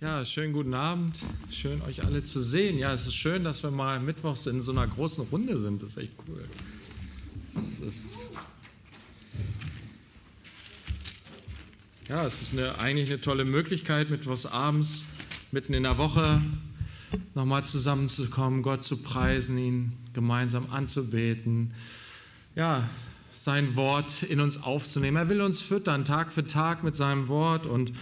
Ja, schönen guten Abend. Schön, euch alle zu sehen. Ja, es ist schön, dass wir mal mittwochs in so einer großen Runde sind. Das ist echt cool. Es ist ja, es ist eine, eigentlich eine tolle Möglichkeit, mittwochs abends, mitten in der Woche nochmal zusammenzukommen, Gott zu preisen, ihn gemeinsam anzubeten. Ja, sein Wort in uns aufzunehmen. Er will uns füttern, Tag für Tag mit seinem Wort und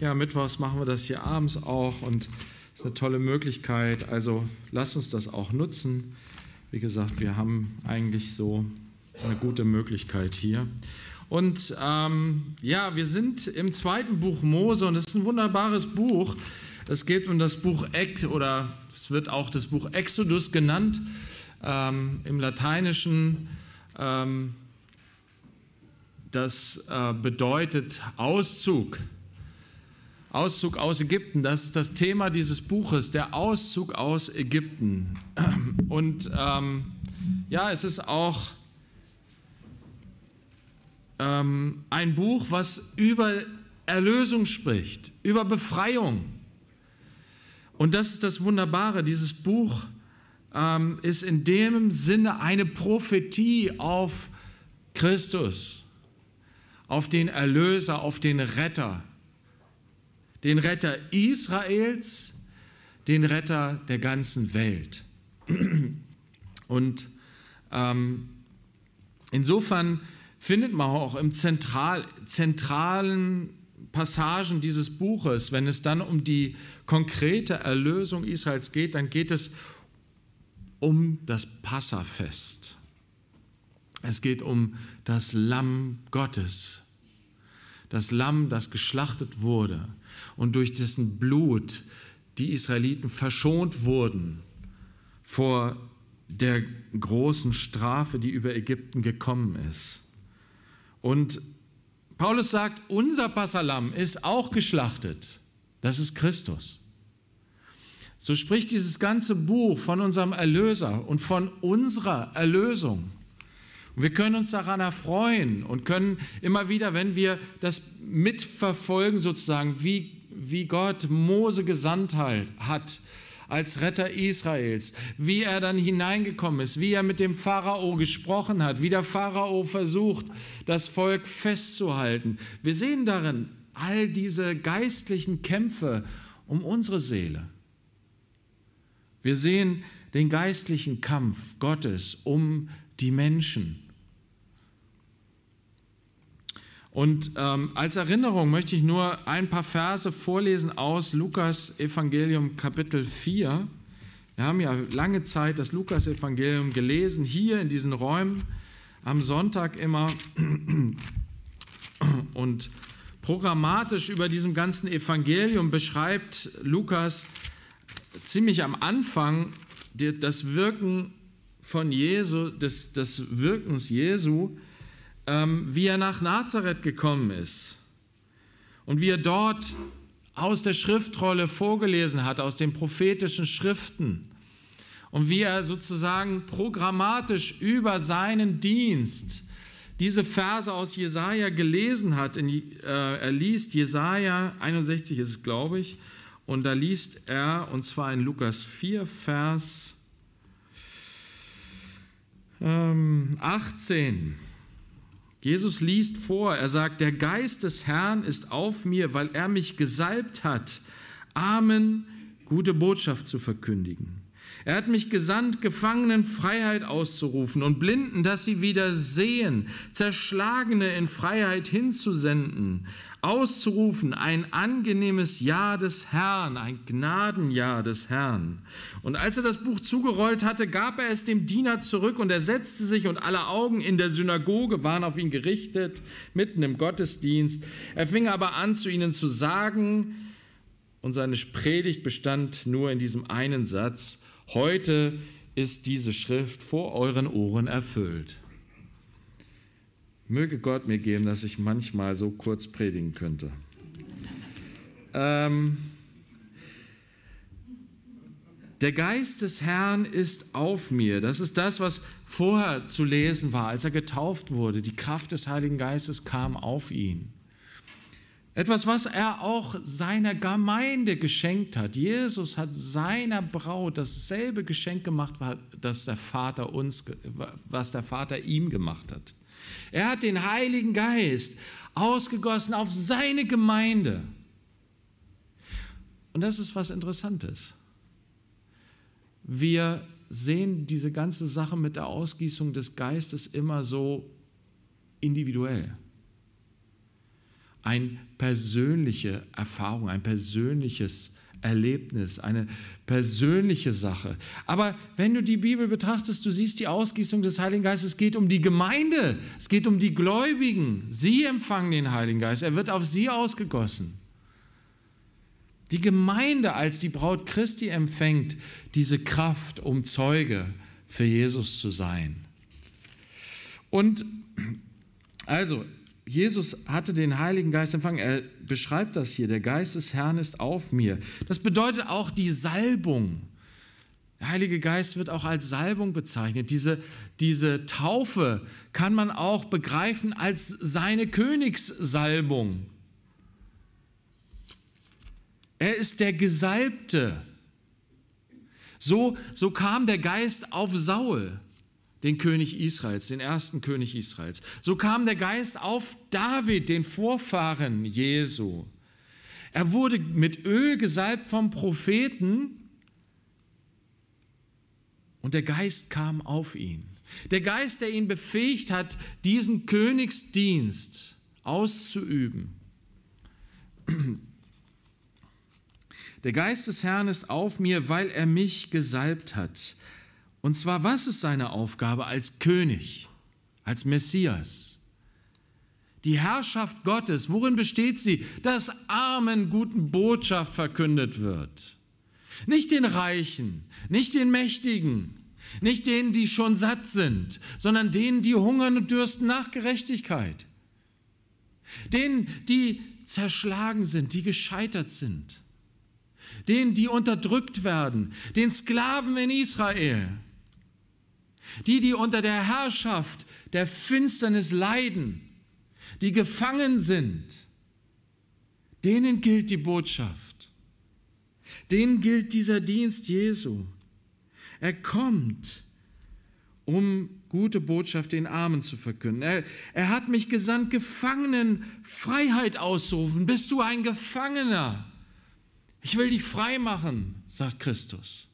ja, mittwochs machen wir das hier abends auch und es ist eine tolle Möglichkeit. Also lasst uns das auch nutzen. Wie gesagt, wir haben eigentlich so eine gute Möglichkeit hier. Und ähm, ja, wir sind im zweiten Buch Mose und es ist ein wunderbares Buch. Es geht um das Buch Ex oder es wird auch das Buch Exodus genannt ähm, im Lateinischen. Ähm, das äh, bedeutet Auszug. Auszug aus Ägypten. Das ist das Thema dieses Buches, der Auszug aus Ägypten. Und ähm, ja, es ist auch ähm, ein Buch, was über Erlösung spricht, über Befreiung. Und das ist das Wunderbare, dieses Buch ähm, ist in dem Sinne eine Prophetie auf Christus, auf den Erlöser, auf den Retter den Retter Israels, den Retter der ganzen Welt. Und ähm, insofern findet man auch im Zentral, zentralen Passagen dieses Buches, wenn es dann um die konkrete Erlösung Israels geht, dann geht es um das Passafest. Es geht um das Lamm Gottes, das Lamm, das geschlachtet wurde und durch dessen Blut die Israeliten verschont wurden vor der großen Strafe, die über Ägypten gekommen ist. Und Paulus sagt, unser Passalam ist auch geschlachtet. Das ist Christus. So spricht dieses ganze Buch von unserem Erlöser und von unserer Erlösung. Und wir können uns daran erfreuen und können immer wieder, wenn wir das mitverfolgen, sozusagen, wie, wie Gott Mose gesandt halt, hat, als Retter Israels, wie er dann hineingekommen ist, wie er mit dem Pharao gesprochen hat, wie der Pharao versucht, das Volk festzuhalten. Wir sehen darin all diese geistlichen Kämpfe um unsere Seele. Wir sehen den geistlichen Kampf Gottes um die Menschen. Und ähm, als Erinnerung möchte ich nur ein paar Verse vorlesen aus Lukas Evangelium Kapitel 4. Wir haben ja lange Zeit das Lukas Evangelium gelesen, hier in diesen Räumen, am Sonntag immer. Und programmatisch über diesem ganzen Evangelium beschreibt Lukas ziemlich am Anfang das Wirken von Jesu, des, des Wirkens Jesu ähm, wie er nach Nazareth gekommen ist und wie er dort aus der Schriftrolle vorgelesen hat, aus den prophetischen Schriften und wie er sozusagen programmatisch über seinen Dienst diese Verse aus Jesaja gelesen hat. In, äh, er liest Jesaja 61 ist es, glaube ich, und da liest er, und zwar in Lukas 4, Vers 18. Ähm, Jesus liest vor, er sagt, der Geist des Herrn ist auf mir, weil er mich gesalbt hat, Amen, gute Botschaft zu verkündigen. Er hat mich gesandt, Gefangenen Freiheit auszurufen und Blinden, dass sie wieder sehen, Zerschlagene in Freiheit hinzusenden, auszurufen, ein angenehmes Ja des Herrn, ein Gnadenjahr des Herrn. Und als er das Buch zugerollt hatte, gab er es dem Diener zurück und er setzte sich und alle Augen in der Synagoge waren auf ihn gerichtet, mitten im Gottesdienst. Er fing aber an, zu ihnen zu sagen, und seine Predigt bestand nur in diesem einen Satz, heute ist diese Schrift vor euren Ohren erfüllt. Möge Gott mir geben, dass ich manchmal so kurz predigen könnte. Ähm, der Geist des Herrn ist auf mir. Das ist das, was vorher zu lesen war, als er getauft wurde. Die Kraft des Heiligen Geistes kam auf ihn. Etwas, was er auch seiner Gemeinde geschenkt hat. Jesus hat seiner Braut dasselbe Geschenk gemacht, das der Vater uns, was der Vater ihm gemacht hat. Er hat den Heiligen Geist ausgegossen auf seine Gemeinde. Und das ist was Interessantes. Wir sehen diese ganze Sache mit der Ausgießung des Geistes immer so individuell. Eine persönliche Erfahrung, ein persönliches Erlebnis, eine persönliche Sache. Aber wenn du die Bibel betrachtest, du siehst die Ausgießung des Heiligen Geistes, es geht um die Gemeinde, es geht um die Gläubigen. Sie empfangen den Heiligen Geist, er wird auf sie ausgegossen. Die Gemeinde als die Braut Christi empfängt diese Kraft, um Zeuge für Jesus zu sein. Und also, Jesus hatte den Heiligen Geist empfangen. Er beschreibt das hier. Der Geist des Herrn ist auf mir. Das bedeutet auch die Salbung. Der Heilige Geist wird auch als Salbung bezeichnet. Diese, diese Taufe kann man auch begreifen als seine Königssalbung. Er ist der Gesalbte. So, so kam der Geist auf Saul den König Israels, den ersten König Israels. So kam der Geist auf David, den Vorfahren Jesu. Er wurde mit Öl gesalbt vom Propheten und der Geist kam auf ihn. Der Geist, der ihn befähigt hat, diesen Königsdienst auszuüben. Der Geist des Herrn ist auf mir, weil er mich gesalbt hat. Und zwar, was ist seine Aufgabe als König, als Messias? Die Herrschaft Gottes, worin besteht sie? Dass armen guten Botschaft verkündet wird. Nicht den Reichen, nicht den Mächtigen, nicht denen, die schon satt sind, sondern denen, die hungern und dürsten nach Gerechtigkeit. Denen, die zerschlagen sind, die gescheitert sind. Denen, die unterdrückt werden, den Sklaven in Israel, die, die unter der Herrschaft der Finsternis leiden, die gefangen sind, denen gilt die Botschaft. Denen gilt dieser Dienst Jesu. Er kommt, um gute Botschaft den Armen zu verkünden. Er, er hat mich gesandt, Gefangenen Freiheit auszurufen. Bist du ein Gefangener? Ich will dich frei machen, sagt Christus.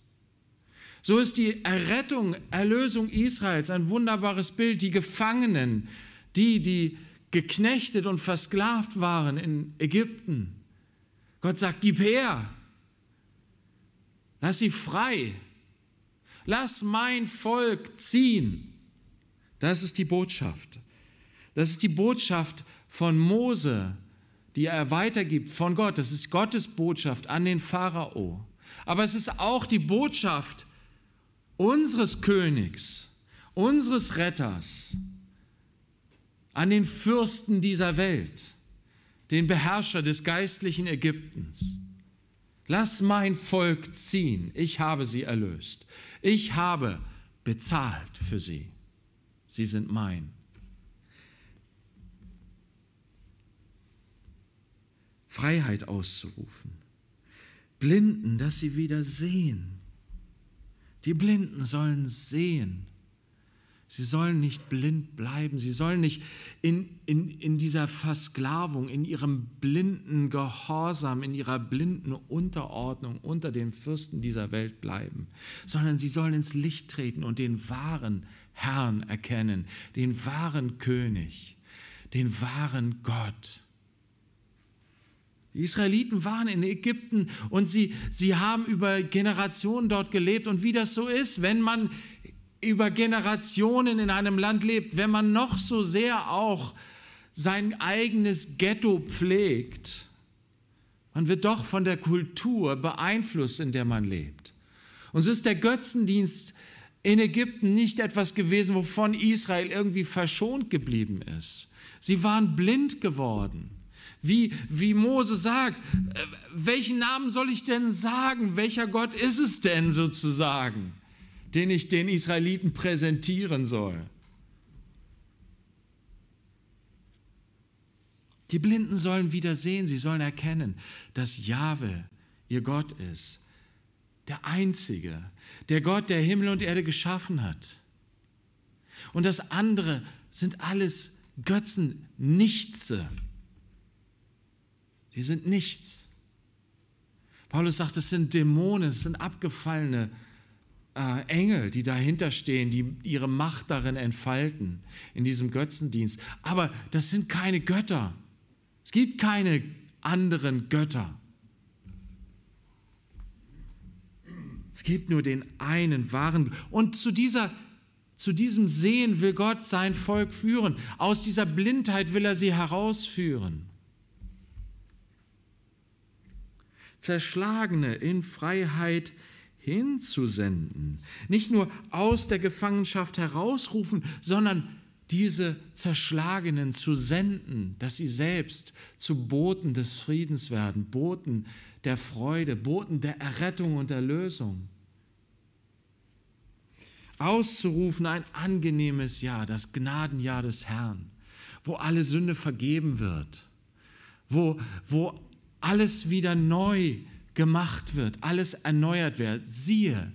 So ist die Errettung, Erlösung Israels ein wunderbares Bild. Die Gefangenen, die, die geknechtet und versklavt waren in Ägypten. Gott sagt, gib her, lass sie frei, lass mein Volk ziehen. Das ist die Botschaft. Das ist die Botschaft von Mose, die er weitergibt von Gott. Das ist Gottes Botschaft an den Pharao. Aber es ist auch die Botschaft unseres Königs, unseres Retters, an den Fürsten dieser Welt, den Beherrscher des geistlichen Ägyptens. Lass mein Volk ziehen, ich habe sie erlöst. Ich habe bezahlt für sie. Sie sind mein. Freiheit auszurufen. Blinden, dass sie wieder sehen. Die Blinden sollen sehen. Sie sollen nicht blind bleiben. Sie sollen nicht in, in, in dieser Versklavung, in ihrem blinden Gehorsam, in ihrer blinden Unterordnung unter den Fürsten dieser Welt bleiben, sondern sie sollen ins Licht treten und den wahren Herrn erkennen, den wahren König, den wahren Gott. Die Israeliten waren in Ägypten und sie, sie haben über Generationen dort gelebt. Und wie das so ist, wenn man über Generationen in einem Land lebt, wenn man noch so sehr auch sein eigenes Ghetto pflegt, man wird doch von der Kultur beeinflusst, in der man lebt. Und so ist der Götzendienst in Ägypten nicht etwas gewesen, wovon Israel irgendwie verschont geblieben ist. Sie waren blind geworden. Wie, wie Mose sagt, äh, welchen Namen soll ich denn sagen? Welcher Gott ist es denn sozusagen, den ich den Israeliten präsentieren soll? Die Blinden sollen wieder sehen, sie sollen erkennen, dass Jahwe ihr Gott ist, der Einzige, der Gott, der Himmel und Erde geschaffen hat. Und das andere sind alles Götzen, Nichtse die sind nichts. Paulus sagt, es sind Dämonen, es sind abgefallene äh, Engel, die dahinter stehen, die ihre Macht darin entfalten, in diesem Götzendienst. Aber das sind keine Götter. Es gibt keine anderen Götter. Es gibt nur den einen wahren. Und zu, dieser, zu diesem Sehen will Gott sein Volk führen. Aus dieser Blindheit will er sie herausführen. Zerschlagene in Freiheit hinzusenden. Nicht nur aus der Gefangenschaft herausrufen, sondern diese Zerschlagenen zu senden, dass sie selbst zu Boten des Friedens werden, Boten der Freude, Boten der Errettung und Erlösung. Auszurufen ein angenehmes Jahr, das Gnadenjahr des Herrn, wo alle Sünde vergeben wird, wo, wo alles wieder neu gemacht wird, alles erneuert wird. Siehe,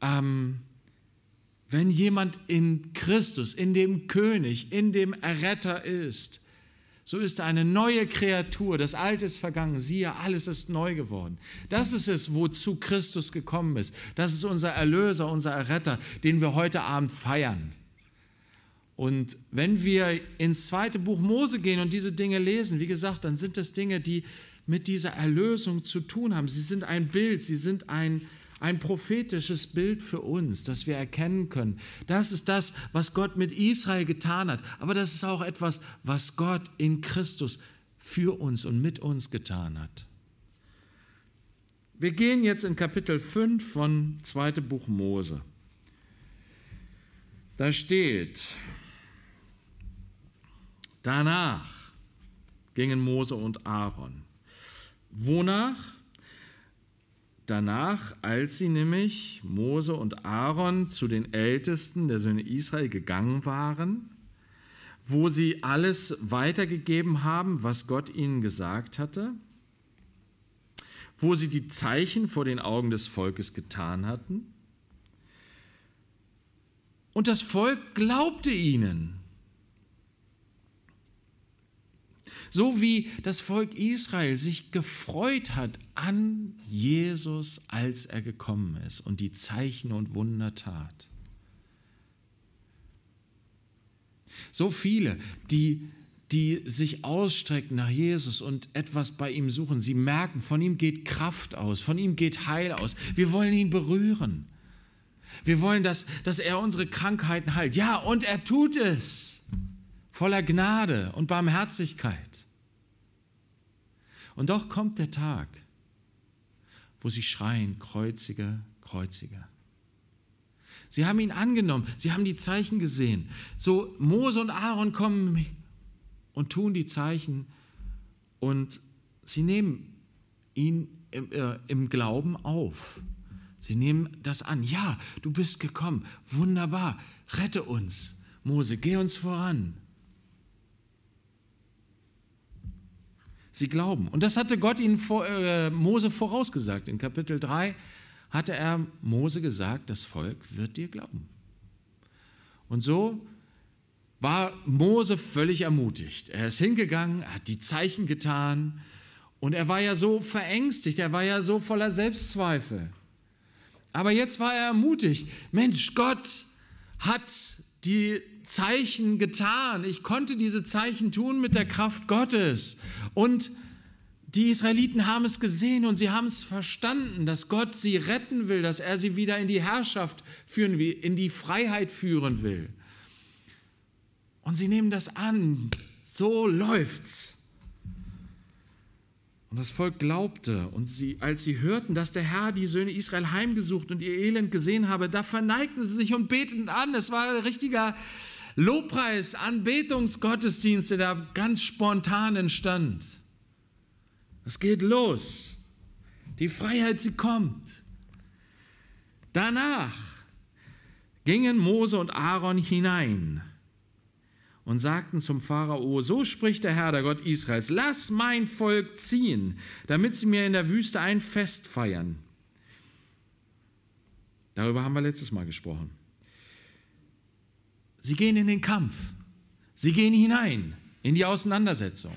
ähm, wenn jemand in Christus, in dem König, in dem Erretter ist, so ist er eine neue Kreatur, das Alte ist vergangen, siehe, alles ist neu geworden. Das ist es, wozu Christus gekommen ist. Das ist unser Erlöser, unser Erretter, den wir heute Abend feiern. Und wenn wir ins zweite Buch Mose gehen und diese Dinge lesen, wie gesagt, dann sind das Dinge, die mit dieser Erlösung zu tun haben. Sie sind ein Bild, sie sind ein, ein prophetisches Bild für uns, das wir erkennen können. Das ist das, was Gott mit Israel getan hat. Aber das ist auch etwas, was Gott in Christus für uns und mit uns getan hat. Wir gehen jetzt in Kapitel 5 von 2. Buch Mose. Da steht, Danach gingen Mose und Aaron. Wonach? Danach, als sie nämlich Mose und Aaron zu den Ältesten der Söhne Israel gegangen waren, wo sie alles weitergegeben haben, was Gott ihnen gesagt hatte, wo sie die Zeichen vor den Augen des Volkes getan hatten. Und das Volk glaubte ihnen. So wie das Volk Israel sich gefreut hat an Jesus, als er gekommen ist und die Zeichen und Wunder tat. So viele, die, die sich ausstrecken nach Jesus und etwas bei ihm suchen, sie merken, von ihm geht Kraft aus, von ihm geht Heil aus. Wir wollen ihn berühren. Wir wollen, dass, dass er unsere Krankheiten heilt. Ja, und er tut es voller Gnade und Barmherzigkeit. Und doch kommt der Tag, wo sie schreien, Kreuziger, Kreuziger. Sie haben ihn angenommen, sie haben die Zeichen gesehen. So Mose und Aaron kommen und tun die Zeichen und sie nehmen ihn im, äh, im Glauben auf. Sie nehmen das an. Ja, du bist gekommen. Wunderbar. Rette uns. Mose, geh uns voran. sie glauben. Und das hatte Gott ihnen vor, äh, Mose vorausgesagt. In Kapitel 3 hatte er Mose gesagt, das Volk wird dir glauben. Und so war Mose völlig ermutigt. Er ist hingegangen, er hat die Zeichen getan und er war ja so verängstigt, er war ja so voller Selbstzweifel. Aber jetzt war er ermutigt. Mensch, Gott hat die Zeichen getan. Ich konnte diese Zeichen tun mit der Kraft Gottes. Und die Israeliten haben es gesehen und sie haben es verstanden, dass Gott sie retten will, dass er sie wieder in die Herrschaft führen will, in die Freiheit führen will. Und sie nehmen das an. So läuft's. Und das Volk glaubte, und sie, als sie hörten, dass der Herr die Söhne Israel heimgesucht und ihr Elend gesehen habe, da verneigten sie sich und beteten an. Es war ein richtiger Lobpreis, Anbetungsgottesdienste da ganz spontan entstand. Es geht los. Die Freiheit, sie kommt. Danach gingen Mose und Aaron hinein und sagten zum Pharao, so spricht der Herr, der Gott Israels, lass mein Volk ziehen, damit sie mir in der Wüste ein Fest feiern. Darüber haben wir letztes Mal gesprochen. Sie gehen in den Kampf. Sie gehen hinein in die Auseinandersetzung.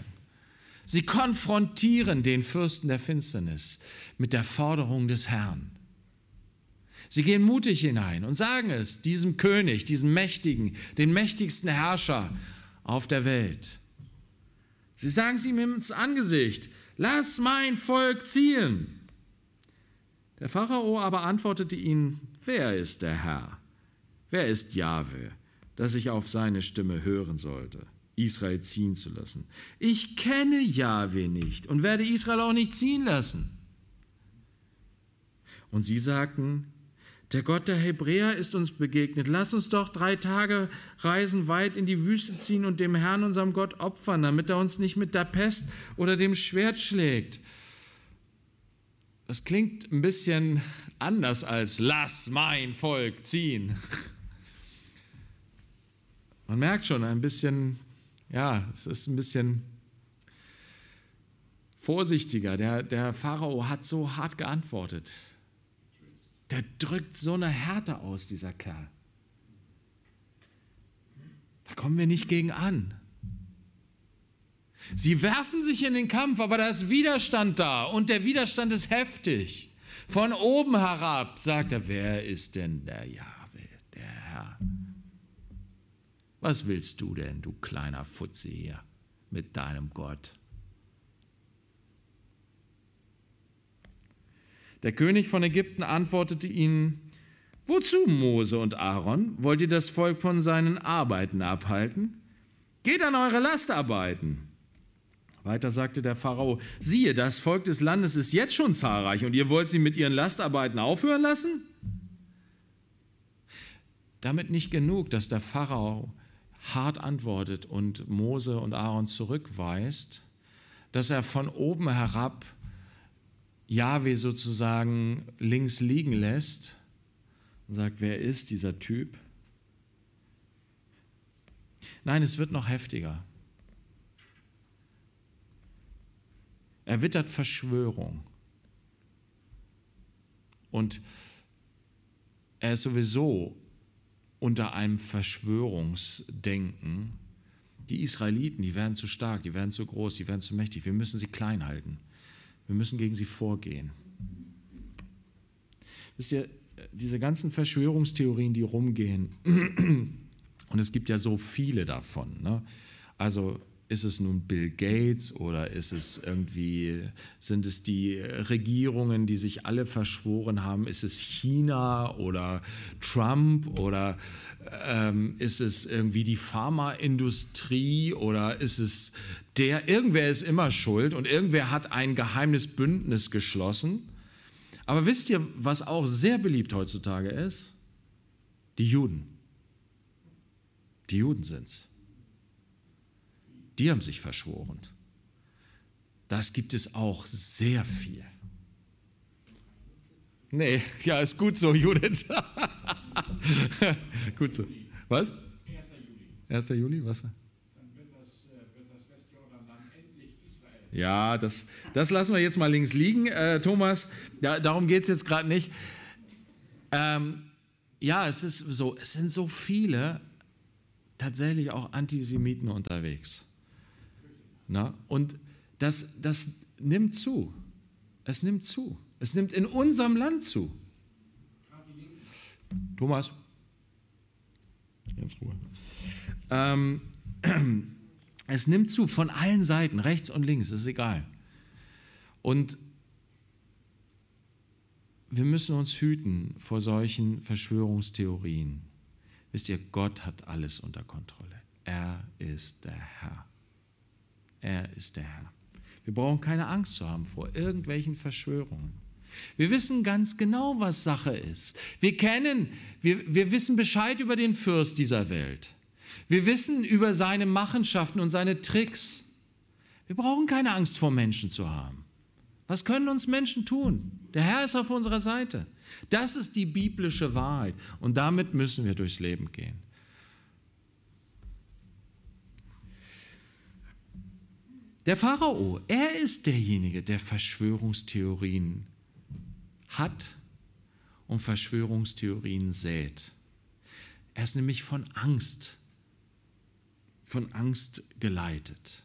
Sie konfrontieren den Fürsten der Finsternis mit der Forderung des Herrn. Sie gehen mutig hinein und sagen es diesem König, diesem Mächtigen, den mächtigsten Herrscher auf der Welt. Sie sagen es ihm ins Angesicht, lass mein Volk ziehen. Der Pharao aber antwortete ihnen, wer ist der Herr? Wer ist Jahwe? dass ich auf seine Stimme hören sollte, Israel ziehen zu lassen. Ich kenne Jahwe nicht und werde Israel auch nicht ziehen lassen. Und sie sagten, der Gott der Hebräer ist uns begegnet. Lass uns doch drei Tage Reisen weit in die Wüste ziehen und dem Herrn, unserem Gott, opfern, damit er uns nicht mit der Pest oder dem Schwert schlägt. Das klingt ein bisschen anders als lass mein Volk ziehen. Man merkt schon ein bisschen, ja, es ist ein bisschen vorsichtiger. Der, der Pharao hat so hart geantwortet. Der drückt so eine Härte aus, dieser Kerl. Da kommen wir nicht gegen an. Sie werfen sich in den Kampf, aber da ist Widerstand da und der Widerstand ist heftig. Von oben herab sagt er, wer ist denn der Ja? Was willst du denn, du kleiner Futze hier, mit deinem Gott? Der König von Ägypten antwortete ihnen, Wozu, Mose und Aaron, wollt ihr das Volk von seinen Arbeiten abhalten? Geht an eure Lastarbeiten. Weiter sagte der Pharao, siehe, das Volk des Landes ist jetzt schon zahlreich und ihr wollt sie mit ihren Lastarbeiten aufhören lassen? Damit nicht genug, dass der Pharao hart antwortet und Mose und Aaron zurückweist, dass er von oben herab Yahweh sozusagen links liegen lässt und sagt, wer ist dieser Typ? Nein, es wird noch heftiger. Er wittert Verschwörung. Und er ist sowieso unter einem Verschwörungsdenken, die Israeliten, die werden zu stark, die werden zu groß, die werden zu mächtig. Wir müssen sie klein halten. Wir müssen gegen sie vorgehen. Wisst ihr, diese ganzen Verschwörungstheorien, die rumgehen, und es gibt ja so viele davon. Ne? Also ist es nun Bill Gates oder ist es irgendwie, sind es die Regierungen, die sich alle verschworen haben? Ist es China oder Trump oder ähm, ist es irgendwie die Pharmaindustrie oder ist es der? Irgendwer ist immer schuld und irgendwer hat ein geheimes Bündnis geschlossen. Aber wisst ihr, was auch sehr beliebt heutzutage ist? Die Juden. Die Juden sind es. Die haben sich verschworen. Das gibt es auch sehr viel. Nee, ja, ist gut so, Judith. gut so. Was? 1. Juli. 1. Juli, was? Dann wird das, Westjordanland endlich Israel. Ja, das, das lassen wir jetzt mal links liegen, äh, Thomas. Ja, darum geht es jetzt gerade nicht. Ähm, ja, es ist so, es sind so viele tatsächlich auch Antisemiten unterwegs. Na? Und das, das nimmt zu. Es nimmt zu. Es nimmt in unserem Land zu. Thomas, ganz Ruhe. Ähm, es nimmt zu von allen Seiten, rechts und links, ist egal. Und wir müssen uns hüten vor solchen Verschwörungstheorien. Wisst ihr, Gott hat alles unter Kontrolle. Er ist der Herr. Er ist der Herr. Wir brauchen keine Angst zu haben vor irgendwelchen Verschwörungen. Wir wissen ganz genau, was Sache ist. Wir kennen, wir, wir wissen Bescheid über den Fürst dieser Welt. Wir wissen über seine Machenschaften und seine Tricks. Wir brauchen keine Angst vor Menschen zu haben. Was können uns Menschen tun? Der Herr ist auf unserer Seite. Das ist die biblische Wahrheit und damit müssen wir durchs Leben gehen. Der Pharao, er ist derjenige, der Verschwörungstheorien hat und Verschwörungstheorien sät. Er ist nämlich von Angst, von Angst geleitet.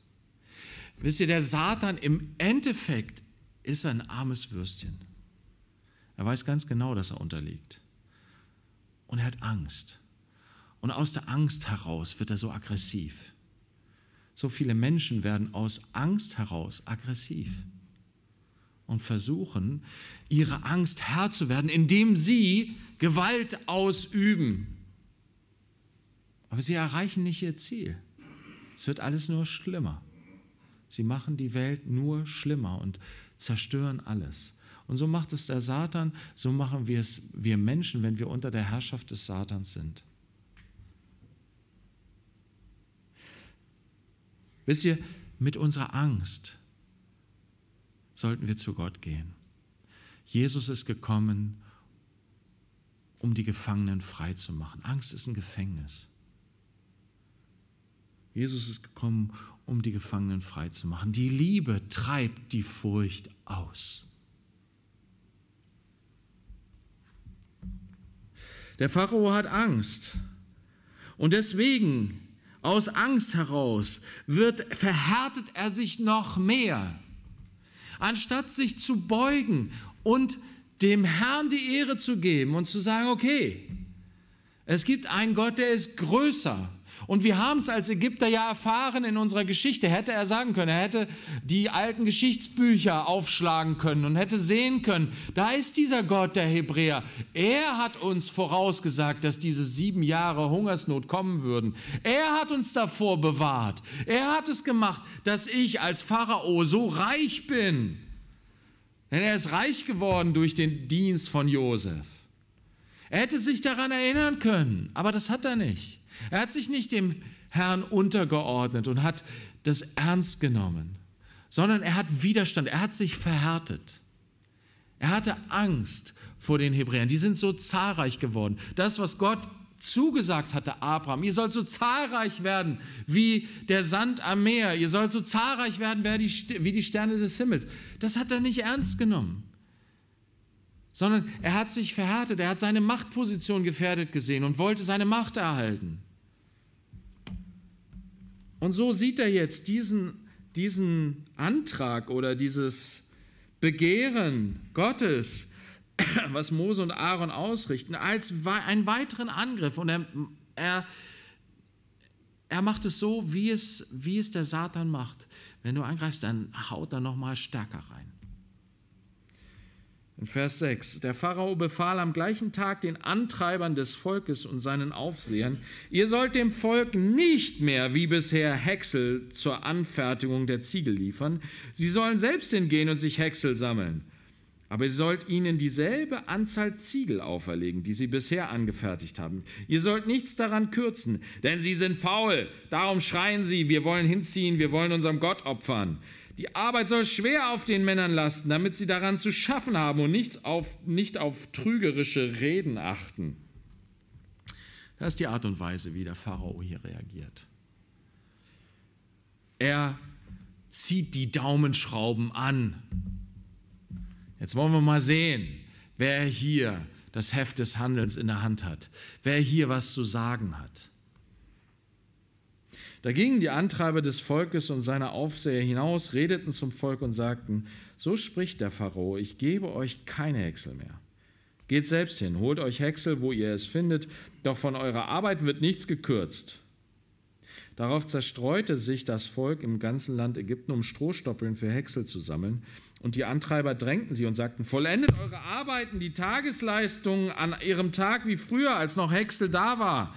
Wisst ihr, der Satan im Endeffekt ist ein armes Würstchen. Er weiß ganz genau, dass er unterliegt. Und er hat Angst. Und aus der Angst heraus wird er so aggressiv. So viele Menschen werden aus Angst heraus aggressiv und versuchen, ihre Angst Herr zu werden, indem sie Gewalt ausüben. Aber sie erreichen nicht ihr Ziel. Es wird alles nur schlimmer. Sie machen die Welt nur schlimmer und zerstören alles. Und so macht es der Satan, so machen wir es wir Menschen, wenn wir unter der Herrschaft des Satans sind. Wisst ihr, mit unserer Angst sollten wir zu Gott gehen. Jesus ist gekommen, um die Gefangenen frei zu machen. Angst ist ein Gefängnis. Jesus ist gekommen, um die Gefangenen frei zu machen. Die Liebe treibt die Furcht aus. Der Pharao hat Angst. Und deswegen aus Angst heraus wird, verhärtet er sich noch mehr. Anstatt sich zu beugen und dem Herrn die Ehre zu geben und zu sagen, okay, es gibt einen Gott, der ist größer und wir haben es als Ägypter ja erfahren in unserer Geschichte. Hätte er sagen können, er hätte die alten Geschichtsbücher aufschlagen können und hätte sehen können, da ist dieser Gott der Hebräer. Er hat uns vorausgesagt, dass diese sieben Jahre Hungersnot kommen würden. Er hat uns davor bewahrt. Er hat es gemacht, dass ich als Pharao so reich bin. Denn er ist reich geworden durch den Dienst von Josef. Er hätte sich daran erinnern können, aber das hat er nicht. Er hat sich nicht dem Herrn untergeordnet und hat das ernst genommen, sondern er hat Widerstand, er hat sich verhärtet. Er hatte Angst vor den Hebräern. Die sind so zahlreich geworden. Das, was Gott zugesagt hatte, Abraham, ihr sollt so zahlreich werden wie der Sand am Meer, ihr sollt so zahlreich werden wie die Sterne des Himmels. Das hat er nicht ernst genommen, sondern er hat sich verhärtet, er hat seine Machtposition gefährdet gesehen und wollte seine Macht erhalten. Und so sieht er jetzt diesen, diesen Antrag oder dieses Begehren Gottes, was Mose und Aaron ausrichten, als einen weiteren Angriff. Und er, er, er macht es so, wie es, wie es der Satan macht. Wenn du angreifst, dann haut er nochmal stärker rein. In Vers 6, der Pharao befahl am gleichen Tag den Antreibern des Volkes und seinen Aufsehern, ihr sollt dem Volk nicht mehr wie bisher Häcksel zur Anfertigung der Ziegel liefern, sie sollen selbst hingehen und sich Häcksel sammeln. Aber ihr sollt ihnen dieselbe Anzahl Ziegel auferlegen, die sie bisher angefertigt haben. Ihr sollt nichts daran kürzen, denn sie sind faul, darum schreien sie, wir wollen hinziehen, wir wollen unserem Gott opfern. Die Arbeit soll schwer auf den Männern lasten, damit sie daran zu schaffen haben und nichts auf, nicht auf trügerische Reden achten. Das ist die Art und Weise, wie der Pharao hier reagiert. Er zieht die Daumenschrauben an. Jetzt wollen wir mal sehen, wer hier das Heft des Handelns in der Hand hat, wer hier was zu sagen hat. Da gingen die Antreiber des Volkes und seine Aufseher hinaus, redeten zum Volk und sagten, so spricht der Pharao, ich gebe euch keine Häcksel mehr. Geht selbst hin, holt euch Häcksel, wo ihr es findet, doch von eurer Arbeit wird nichts gekürzt. Darauf zerstreute sich das Volk im ganzen Land Ägypten, um Strohstoppeln für Häcksel zu sammeln. Und die Antreiber drängten sie und sagten, vollendet eure Arbeiten, die Tagesleistungen an ihrem Tag wie früher, als noch Häcksel da war.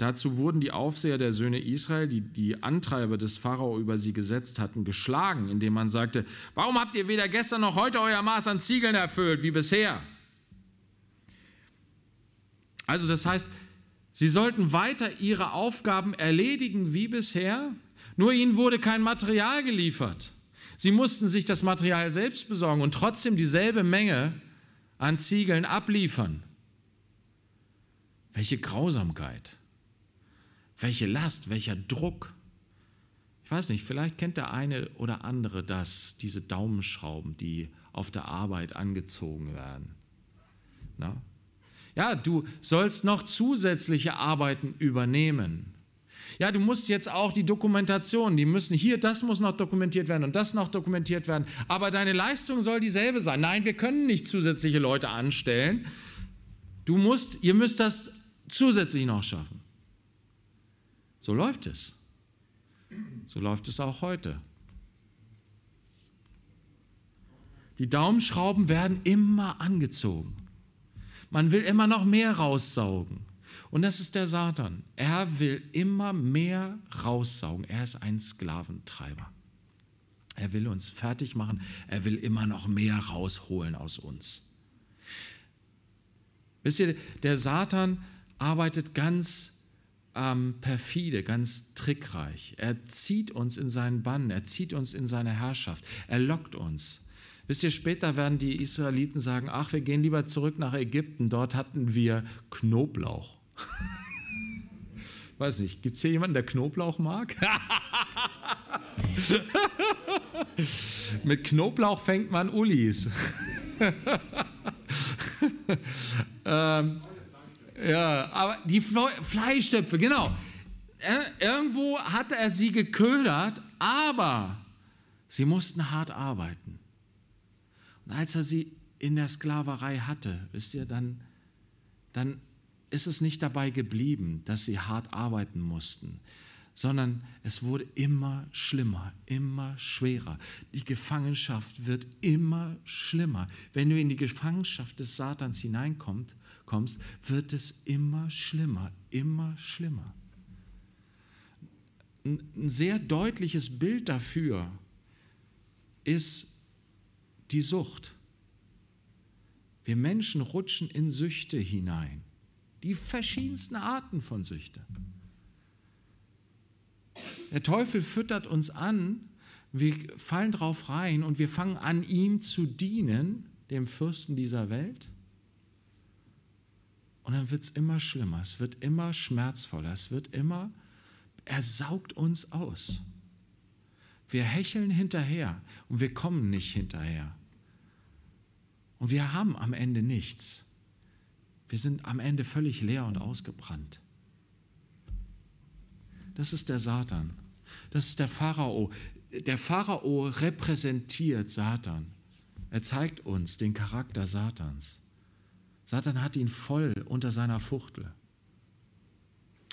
Dazu wurden die Aufseher der Söhne Israel, die die Antreiber des Pharao über sie gesetzt hatten, geschlagen, indem man sagte, warum habt ihr weder gestern noch heute euer Maß an Ziegeln erfüllt wie bisher? Also das heißt, sie sollten weiter ihre Aufgaben erledigen wie bisher, nur ihnen wurde kein Material geliefert. Sie mussten sich das Material selbst besorgen und trotzdem dieselbe Menge an Ziegeln abliefern. Welche Grausamkeit welche Last, welcher Druck. Ich weiß nicht, vielleicht kennt der eine oder andere das, diese Daumenschrauben, die auf der Arbeit angezogen werden. Na? Ja, du sollst noch zusätzliche Arbeiten übernehmen. Ja, du musst jetzt auch die Dokumentation, die müssen hier, das muss noch dokumentiert werden und das noch dokumentiert werden. Aber deine Leistung soll dieselbe sein. Nein, wir können nicht zusätzliche Leute anstellen. Du musst, ihr müsst das zusätzlich noch schaffen. So läuft es. So läuft es auch heute. Die Daumenschrauben werden immer angezogen. Man will immer noch mehr raussaugen. Und das ist der Satan. Er will immer mehr raussaugen. Er ist ein Sklaventreiber. Er will uns fertig machen. Er will immer noch mehr rausholen aus uns. Wisst ihr, der Satan arbeitet ganz ähm, perfide, ganz trickreich. Er zieht uns in seinen Bann, er zieht uns in seine Herrschaft, er lockt uns. Wisst ihr, später werden die Israeliten sagen, ach, wir gehen lieber zurück nach Ägypten, dort hatten wir Knoblauch. Weiß nicht, gibt es hier jemanden, der Knoblauch mag? Mit Knoblauch fängt man Ullis. ähm, ja, aber die Fle Fleischtöpfe, genau. Äh, irgendwo hatte er sie geködert, aber sie mussten hart arbeiten. Und als er sie in der Sklaverei hatte, wisst ihr, dann, dann ist es nicht dabei geblieben, dass sie hart arbeiten mussten, sondern es wurde immer schlimmer, immer schwerer. Die Gefangenschaft wird immer schlimmer. Wenn du in die Gefangenschaft des Satans hineinkommst, kommst, wird es immer schlimmer, immer schlimmer. Ein sehr deutliches Bild dafür ist die Sucht. Wir Menschen rutschen in Süchte hinein, die verschiedensten Arten von Süchte. Der Teufel füttert uns an, wir fallen drauf rein und wir fangen an, ihm zu dienen, dem Fürsten dieser Welt. Und dann wird es immer schlimmer, es wird immer schmerzvoller, es wird immer, er saugt uns aus. Wir hecheln hinterher und wir kommen nicht hinterher. Und wir haben am Ende nichts. Wir sind am Ende völlig leer und ausgebrannt. Das ist der Satan. Das ist der Pharao. Der Pharao repräsentiert Satan. Er zeigt uns den Charakter Satans. Satan hat ihn voll unter seiner Fuchtel.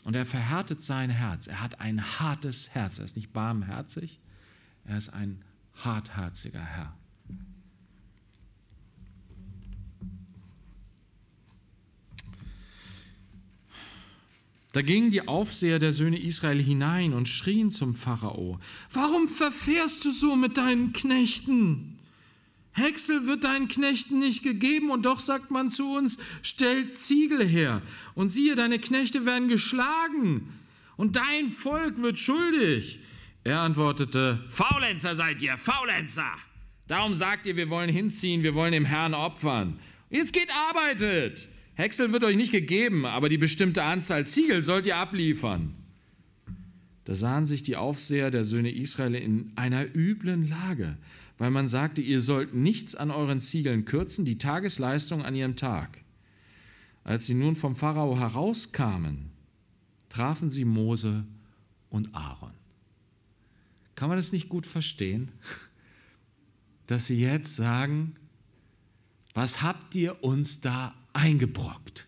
Und er verhärtet sein Herz. Er hat ein hartes Herz. Er ist nicht barmherzig, er ist ein hartherziger Herr. Da gingen die Aufseher der Söhne Israel hinein und schrien zum Pharao, Warum verfährst du so mit deinen Knechten? Häcksel wird deinen Knechten nicht gegeben, und doch sagt man zu uns, stell Ziegel her. Und siehe, deine Knechte werden geschlagen, und dein Volk wird schuldig. Er antwortete, Faulenzer seid ihr, Faulenzer. Darum sagt ihr, wir wollen hinziehen, wir wollen dem Herrn opfern. Jetzt geht arbeitet. Häcksel wird euch nicht gegeben, aber die bestimmte Anzahl Ziegel sollt ihr abliefern. Da sahen sich die Aufseher der Söhne Israel in einer üblen Lage weil man sagte, ihr sollt nichts an euren Ziegeln kürzen, die Tagesleistung an ihrem Tag. Als sie nun vom Pharao herauskamen, trafen sie Mose und Aaron. Kann man das nicht gut verstehen, dass sie jetzt sagen, was habt ihr uns da eingebrockt?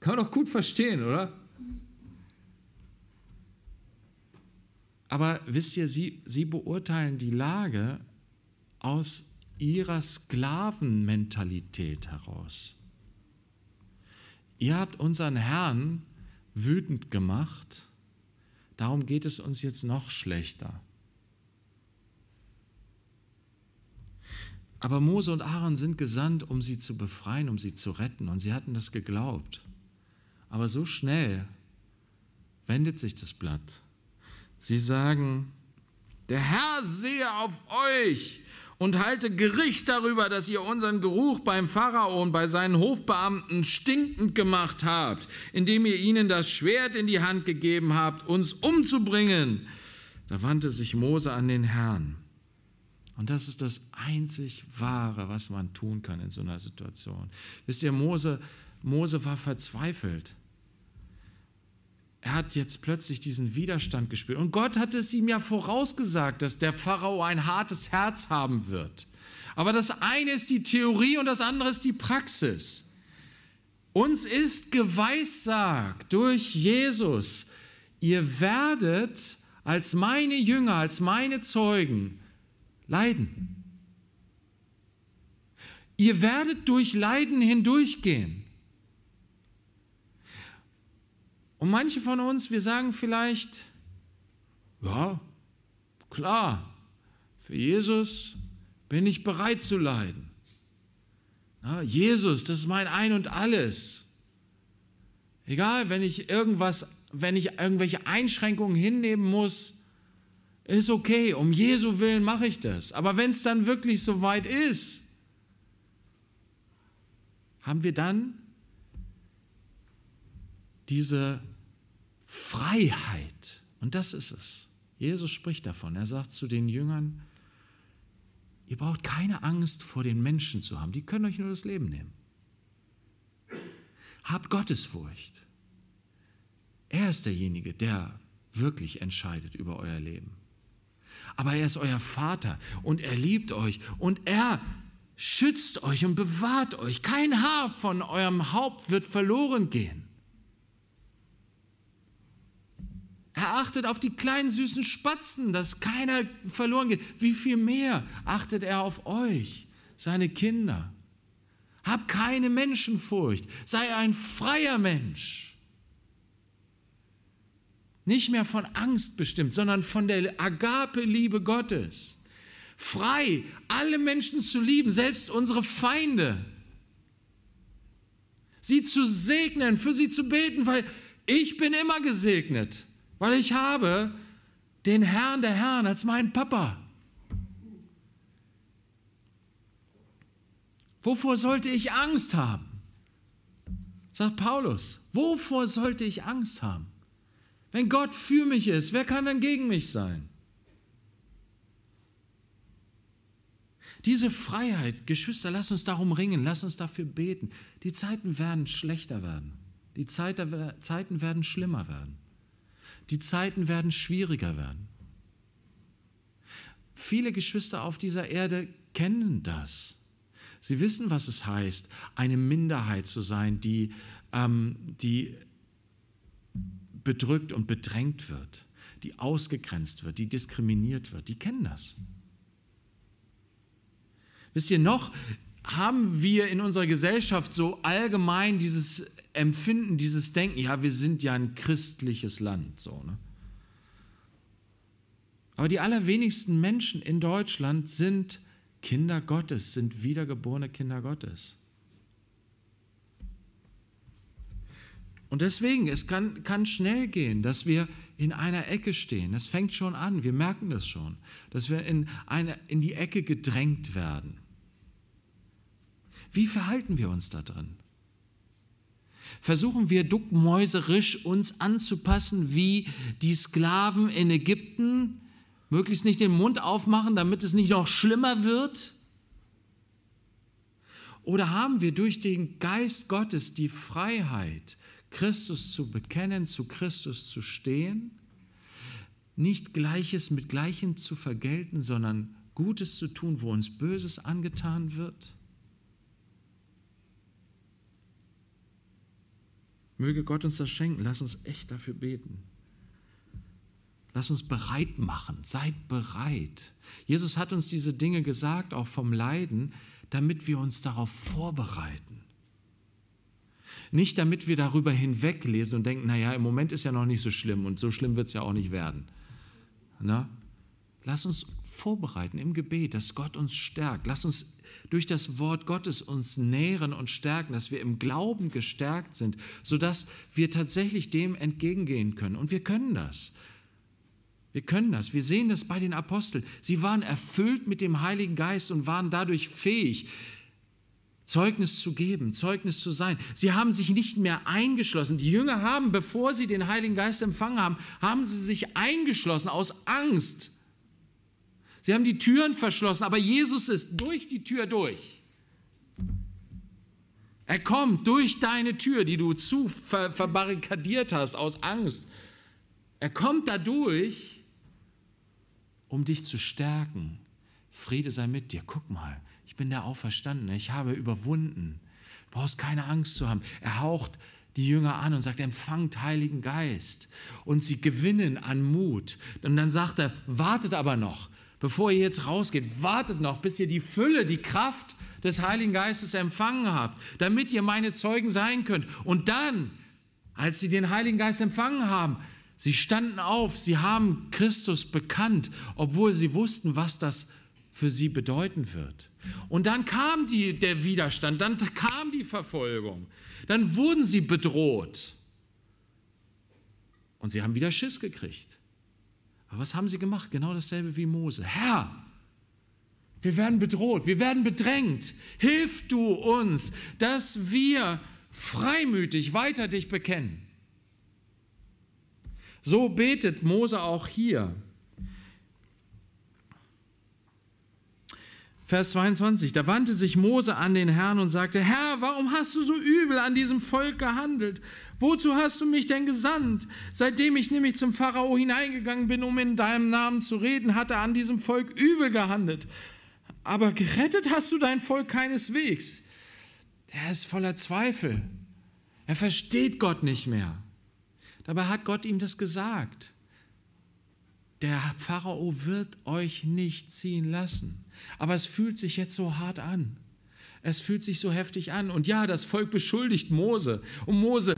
Kann man doch gut verstehen, oder? Aber wisst ihr, sie, sie beurteilen die Lage aus ihrer Sklavenmentalität heraus. Ihr habt unseren Herrn wütend gemacht, darum geht es uns jetzt noch schlechter. Aber Mose und Aaron sind gesandt, um sie zu befreien, um sie zu retten. Und sie hatten das geglaubt. Aber so schnell wendet sich das Blatt. Sie sagen, der Herr sehe auf euch und halte Gericht darüber, dass ihr unseren Geruch beim Pharao und bei seinen Hofbeamten stinkend gemacht habt, indem ihr ihnen das Schwert in die Hand gegeben habt, uns umzubringen. Da wandte sich Mose an den Herrn. Und das ist das einzig Wahre, was man tun kann in so einer Situation. Wisst ihr, Mose, Mose war verzweifelt er hat jetzt plötzlich diesen Widerstand gespürt. Und Gott hatte es ihm ja vorausgesagt, dass der Pharao ein hartes Herz haben wird. Aber das eine ist die Theorie und das andere ist die Praxis. Uns ist geweissagt durch Jesus, ihr werdet als meine Jünger, als meine Zeugen leiden. Ihr werdet durch Leiden hindurchgehen. Und manche von uns, wir sagen vielleicht, ja, klar, für Jesus bin ich bereit zu leiden. Ja, Jesus, das ist mein Ein und alles. Egal, wenn ich irgendwas, wenn ich irgendwelche Einschränkungen hinnehmen muss, ist okay, um Jesu willen mache ich das. Aber wenn es dann wirklich so weit ist, haben wir dann diese Freiheit. Und das ist es. Jesus spricht davon. Er sagt zu den Jüngern, ihr braucht keine Angst vor den Menschen zu haben. Die können euch nur das Leben nehmen. Habt Gottesfurcht. Er ist derjenige, der wirklich entscheidet über euer Leben. Aber er ist euer Vater und er liebt euch und er schützt euch und bewahrt euch. Kein Haar von eurem Haupt wird verloren gehen. Er achtet auf die kleinen süßen Spatzen, dass keiner verloren geht. Wie viel mehr achtet er auf euch, seine Kinder? Hab keine Menschenfurcht. Sei ein freier Mensch. Nicht mehr von Angst bestimmt, sondern von der Agape-Liebe Gottes. Frei, alle Menschen zu lieben, selbst unsere Feinde. Sie zu segnen, für sie zu beten, weil ich bin immer gesegnet. Weil ich habe den Herrn der Herren als meinen Papa. Wovor sollte ich Angst haben? Sagt Paulus, wovor sollte ich Angst haben? Wenn Gott für mich ist, wer kann dann gegen mich sein? Diese Freiheit, Geschwister, lass uns darum ringen, lass uns dafür beten. Die Zeiten werden schlechter werden. Die Zeiten werden schlimmer werden. Die Zeiten werden schwieriger werden. Viele Geschwister auf dieser Erde kennen das. Sie wissen, was es heißt, eine Minderheit zu sein, die, ähm, die bedrückt und bedrängt wird, die ausgegrenzt wird, die diskriminiert wird. Die kennen das. Wisst ihr noch, haben wir in unserer Gesellschaft so allgemein dieses Empfinden, dieses Denken, ja, wir sind ja ein christliches Land, so, ne? Aber die allerwenigsten Menschen in Deutschland sind Kinder Gottes, sind wiedergeborene Kinder Gottes. Und deswegen, es kann, kann schnell gehen, dass wir in einer Ecke stehen. Das fängt schon an, wir merken das schon, dass wir in, eine, in die Ecke gedrängt werden. Wie verhalten wir uns da drin? Versuchen wir duckmäuserisch uns anzupassen, wie die Sklaven in Ägypten, möglichst nicht den Mund aufmachen, damit es nicht noch schlimmer wird? Oder haben wir durch den Geist Gottes die Freiheit, Christus zu bekennen, zu Christus zu stehen, nicht Gleiches mit Gleichem zu vergelten, sondern Gutes zu tun, wo uns Böses angetan wird? Möge Gott uns das schenken. Lass uns echt dafür beten. Lass uns bereit machen. Seid bereit. Jesus hat uns diese Dinge gesagt, auch vom Leiden, damit wir uns darauf vorbereiten. Nicht damit wir darüber hinweglesen und denken, naja, im Moment ist ja noch nicht so schlimm und so schlimm wird es ja auch nicht werden. Na? Lass uns vorbereiten im Gebet, dass Gott uns stärkt. Lass uns durch das Wort Gottes uns nähren und stärken, dass wir im Glauben gestärkt sind, sodass wir tatsächlich dem entgegengehen können. Und wir können das. Wir können das. Wir sehen das bei den Aposteln. Sie waren erfüllt mit dem Heiligen Geist und waren dadurch fähig, Zeugnis zu geben, Zeugnis zu sein. Sie haben sich nicht mehr eingeschlossen. Die Jünger haben, bevor sie den Heiligen Geist empfangen haben, haben sie sich eingeschlossen aus Angst Sie haben die Türen verschlossen, aber Jesus ist durch die Tür durch. Er kommt durch deine Tür, die du zu ver verbarrikadiert hast aus Angst. Er kommt dadurch, um dich zu stärken. Friede sei mit dir. Guck mal, ich bin der Auferstandene. Ich habe überwunden. Du brauchst keine Angst zu haben. Er haucht die Jünger an und sagt, empfangt Heiligen Geist. Und sie gewinnen an Mut. Und dann sagt er, wartet aber noch bevor ihr jetzt rausgeht, wartet noch, bis ihr die Fülle, die Kraft des Heiligen Geistes empfangen habt, damit ihr meine Zeugen sein könnt. Und dann, als sie den Heiligen Geist empfangen haben, sie standen auf, sie haben Christus bekannt, obwohl sie wussten, was das für sie bedeuten wird. Und dann kam die, der Widerstand, dann kam die Verfolgung, dann wurden sie bedroht. Und sie haben wieder Schiss gekriegt. Aber was haben sie gemacht? Genau dasselbe wie Mose. Herr, wir werden bedroht, wir werden bedrängt. Hilf du uns, dass wir freimütig weiter dich bekennen. So betet Mose auch hier. Vers 22, da wandte sich Mose an den Herrn und sagte, Herr, warum hast du so übel an diesem Volk gehandelt? Wozu hast du mich denn gesandt? Seitdem ich nämlich zum Pharao hineingegangen bin, um in deinem Namen zu reden, hat er an diesem Volk übel gehandelt. Aber gerettet hast du dein Volk keineswegs. Er ist voller Zweifel. Er versteht Gott nicht mehr. Dabei hat Gott ihm das gesagt der Pharao wird euch nicht ziehen lassen. Aber es fühlt sich jetzt so hart an. Es fühlt sich so heftig an. Und ja, das Volk beschuldigt Mose. Und Mose,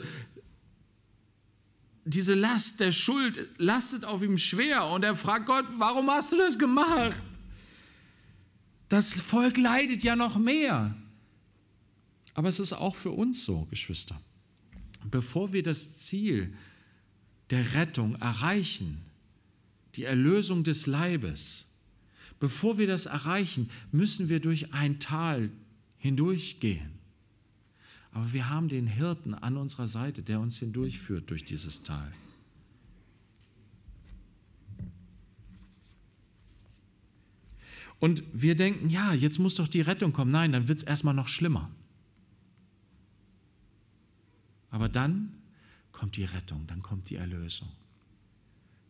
diese Last der Schuld lastet auf ihm schwer. Und er fragt Gott, warum hast du das gemacht? Das Volk leidet ja noch mehr. Aber es ist auch für uns so, Geschwister. Bevor wir das Ziel der Rettung erreichen, die Erlösung des Leibes. Bevor wir das erreichen, müssen wir durch ein Tal hindurchgehen. Aber wir haben den Hirten an unserer Seite, der uns hindurchführt durch dieses Tal. Und wir denken, ja, jetzt muss doch die Rettung kommen. Nein, dann wird es erstmal noch schlimmer. Aber dann kommt die Rettung, dann kommt die Erlösung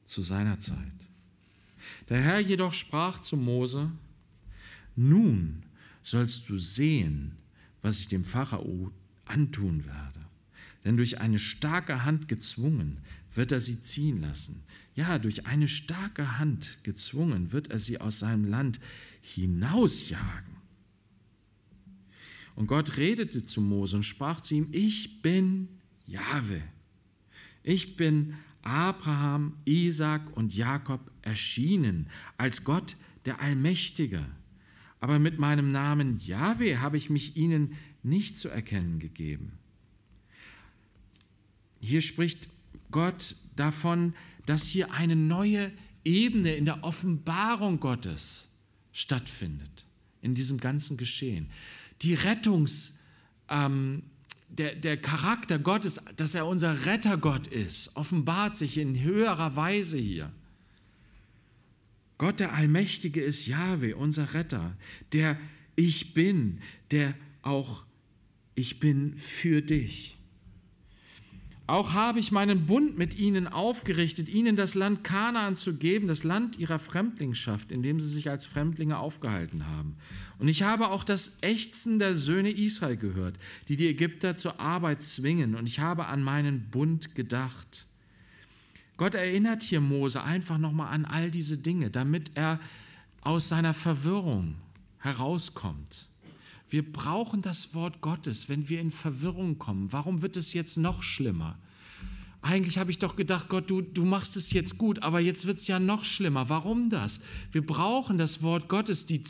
zu seiner Zeit. Der Herr jedoch sprach zu Mose, nun sollst du sehen, was ich dem Pharao antun werde. Denn durch eine starke Hand gezwungen wird er sie ziehen lassen. Ja, durch eine starke Hand gezwungen wird er sie aus seinem Land hinausjagen. Und Gott redete zu Mose und sprach zu ihm, ich bin Jahwe. Ich bin Abraham, Isaac und Jakob erschienen als Gott der Allmächtige. Aber mit meinem Namen Yahweh habe ich mich ihnen nicht zu erkennen gegeben. Hier spricht Gott davon, dass hier eine neue Ebene in der Offenbarung Gottes stattfindet, in diesem ganzen Geschehen. Die Rettungs- ähm, der, der Charakter Gottes, dass er unser Rettergott ist, offenbart sich in höherer Weise hier. Gott der Allmächtige ist Jahwe, unser Retter, der Ich bin, der auch Ich bin für dich. Auch habe ich meinen Bund mit ihnen aufgerichtet, ihnen das Land Kanaan zu geben, das Land ihrer Fremdlingschaft, in dem sie sich als Fremdlinge aufgehalten haben. Und ich habe auch das Ächzen der Söhne Israel gehört, die die Ägypter zur Arbeit zwingen, und ich habe an meinen Bund gedacht. Gott erinnert hier Mose einfach nochmal an all diese Dinge, damit er aus seiner Verwirrung herauskommt. Wir brauchen das Wort Gottes, wenn wir in Verwirrung kommen. Warum wird es jetzt noch schlimmer? Eigentlich habe ich doch gedacht, Gott, du, du machst es jetzt gut, aber jetzt wird es ja noch schlimmer. Warum das? Wir brauchen das Wort Gottes, die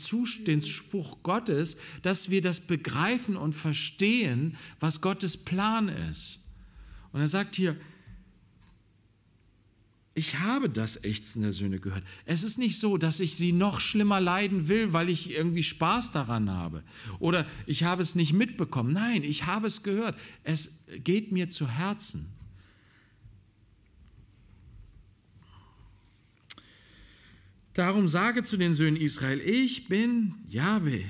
den Spruch Gottes, dass wir das begreifen und verstehen, was Gottes Plan ist. Und er sagt hier, ich habe das Ächzen der Söhne gehört. Es ist nicht so, dass ich sie noch schlimmer leiden will, weil ich irgendwie Spaß daran habe. Oder ich habe es nicht mitbekommen. Nein, ich habe es gehört. Es geht mir zu Herzen. Darum sage zu den Söhnen Israel, ich bin Yahweh.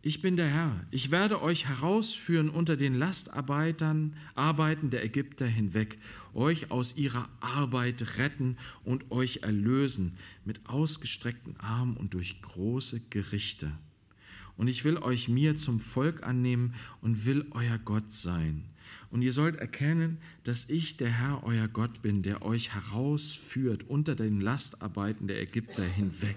Ich bin der Herr, ich werde euch herausführen unter den Lastarbeitern, Arbeiten der Ägypter hinweg, euch aus ihrer Arbeit retten und euch erlösen mit ausgestreckten Armen und durch große Gerichte. Und ich will euch mir zum Volk annehmen und will euer Gott sein. Und ihr sollt erkennen, dass ich der Herr euer Gott bin, der euch herausführt unter den Lastarbeiten der Ägypter hinweg.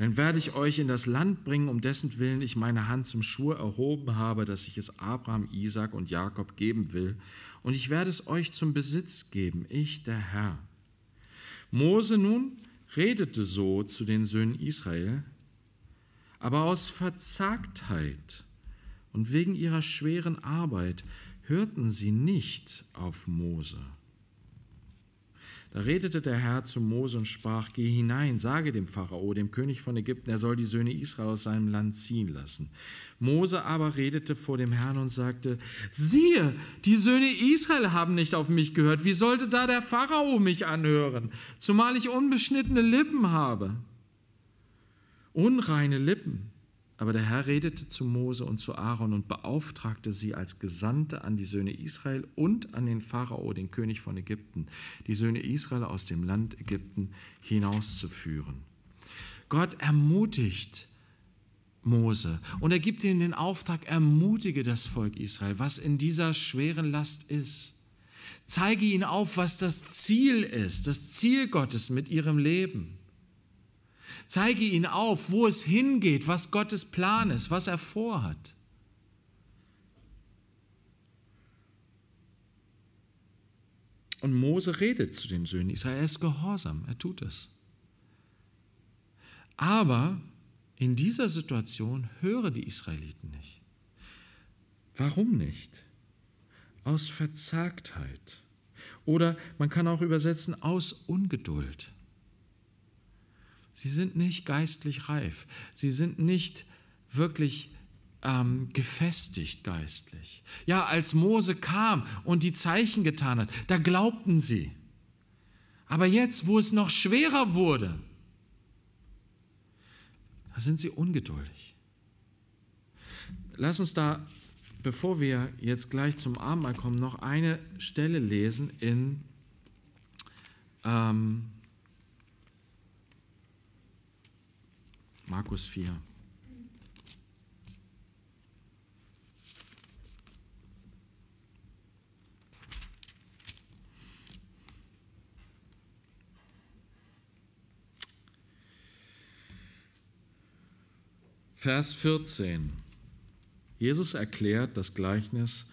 Dann werde ich euch in das Land bringen, um dessen Willen ich meine Hand zum Schwur erhoben habe, dass ich es Abraham, Isaac und Jakob geben will. Und ich werde es euch zum Besitz geben, ich der Herr. Mose nun redete so zu den Söhnen Israel, aber aus Verzagtheit und wegen ihrer schweren Arbeit hörten sie nicht auf Mose. Da redete der Herr zu Mose und sprach, geh hinein, sage dem Pharao, dem König von Ägypten, er soll die Söhne Israel aus seinem Land ziehen lassen. Mose aber redete vor dem Herrn und sagte, siehe, die Söhne Israel haben nicht auf mich gehört, wie sollte da der Pharao mich anhören, zumal ich unbeschnittene Lippen habe? Unreine Lippen. Aber der Herr redete zu Mose und zu Aaron und beauftragte sie als Gesandte an die Söhne Israel und an den Pharao, den König von Ägypten, die Söhne Israel aus dem Land Ägypten hinauszuführen. Gott ermutigt Mose und er gibt ihnen den Auftrag, ermutige das Volk Israel, was in dieser schweren Last ist. Zeige ihnen auf, was das Ziel ist, das Ziel Gottes mit ihrem Leben. Zeige ihnen auf, wo es hingeht, was Gottes Plan ist, was er vorhat. Und Mose redet zu den Söhnen Israel. Er ist gehorsam, er tut es. Aber in dieser Situation höre die Israeliten nicht. Warum nicht? Aus Verzagtheit. Oder man kann auch übersetzen aus Ungeduld. Sie sind nicht geistlich reif. Sie sind nicht wirklich ähm, gefestigt geistlich. Ja, als Mose kam und die Zeichen getan hat, da glaubten sie. Aber jetzt, wo es noch schwerer wurde, da sind sie ungeduldig. Lass uns da, bevor wir jetzt gleich zum Abendmahl kommen, noch eine Stelle lesen in ähm, Markus 4. Vers 14. Jesus erklärt das Gleichnis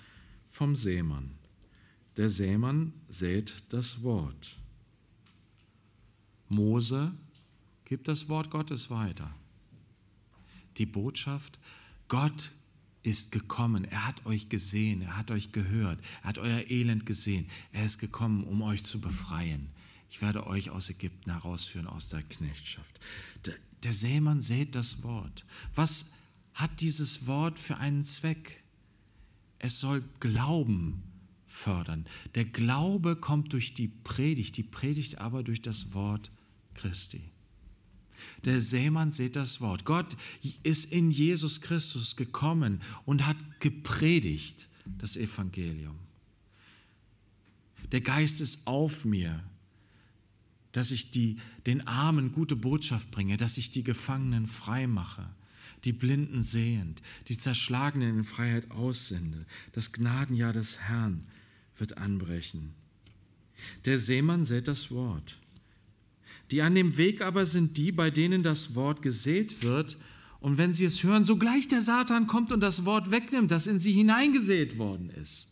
vom Seemann. Der Seemann sät das Wort. Mose gibt das Wort Gottes weiter die Botschaft, Gott ist gekommen, er hat euch gesehen, er hat euch gehört, er hat euer Elend gesehen, er ist gekommen, um euch zu befreien. Ich werde euch aus Ägypten herausführen, aus der Knechtschaft. Der, der Sämann sät das Wort. Was hat dieses Wort für einen Zweck? Es soll Glauben fördern. Der Glaube kommt durch die Predigt, die Predigt aber durch das Wort Christi. Der Sämann seht das Wort. Gott ist in Jesus Christus gekommen und hat gepredigt das Evangelium. Der Geist ist auf mir, dass ich die, den Armen gute Botschaft bringe, dass ich die Gefangenen frei mache, die Blinden sehend, die Zerschlagenen in Freiheit aussende. Das Gnadenjahr des Herrn wird anbrechen. Der Seemann sät das Wort. Die an dem Weg aber sind die, bei denen das Wort gesät wird. Und wenn sie es hören, sogleich der Satan kommt und das Wort wegnimmt, das in sie hineingesät worden ist.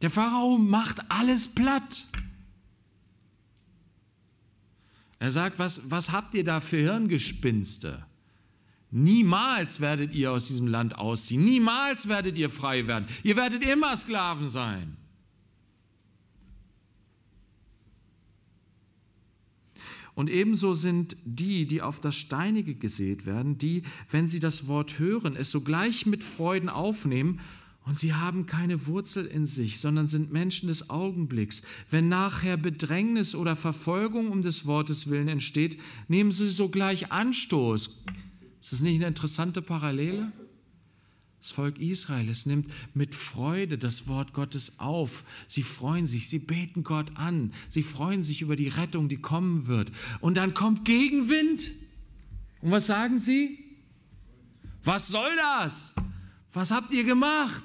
Der Pharao macht alles platt. Er sagt, was, was habt ihr da für Hirngespinste? Niemals werdet ihr aus diesem Land ausziehen. Niemals werdet ihr frei werden. Ihr werdet immer Sklaven sein. Und ebenso sind die, die auf das Steinige gesät werden, die, wenn sie das Wort hören, es sogleich mit Freuden aufnehmen und sie haben keine Wurzel in sich, sondern sind Menschen des Augenblicks. Wenn nachher Bedrängnis oder Verfolgung um des Wortes willen entsteht, nehmen sie sogleich Anstoß. Ist das nicht eine interessante Parallele? Das Volk Israel, es nimmt mit Freude das Wort Gottes auf. Sie freuen sich, sie beten Gott an, sie freuen sich über die Rettung, die kommen wird. Und dann kommt Gegenwind. Und was sagen sie? Was soll das? Was habt ihr gemacht?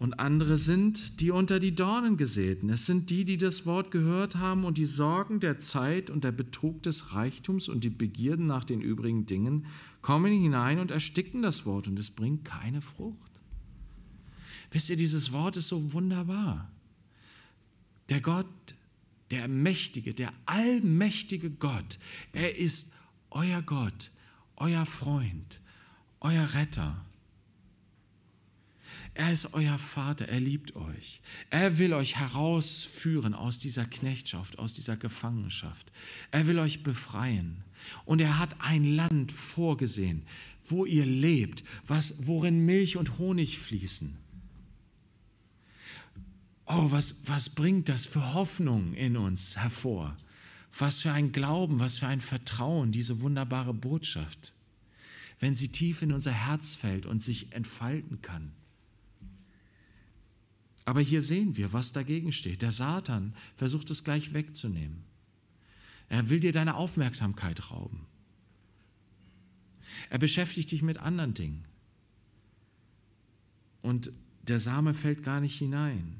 Und andere sind die unter die Dornen gesäten. Es sind die, die das Wort gehört haben und die Sorgen der Zeit und der Betrug des Reichtums und die Begierden nach den übrigen Dingen kommen hinein und ersticken das Wort und es bringt keine Frucht. Wisst ihr, dieses Wort ist so wunderbar. Der Gott, der mächtige, der allmächtige Gott, er ist euer Gott, euer Freund, euer Retter er ist euer Vater, er liebt euch. Er will euch herausführen aus dieser Knechtschaft, aus dieser Gefangenschaft. Er will euch befreien. Und er hat ein Land vorgesehen, wo ihr lebt, was, worin Milch und Honig fließen. Oh, was, was bringt das für Hoffnung in uns hervor? Was für ein Glauben, was für ein Vertrauen, diese wunderbare Botschaft, wenn sie tief in unser Herz fällt und sich entfalten kann. Aber hier sehen wir, was dagegen steht. Der Satan versucht es gleich wegzunehmen. Er will dir deine Aufmerksamkeit rauben. Er beschäftigt dich mit anderen Dingen. Und der Same fällt gar nicht hinein.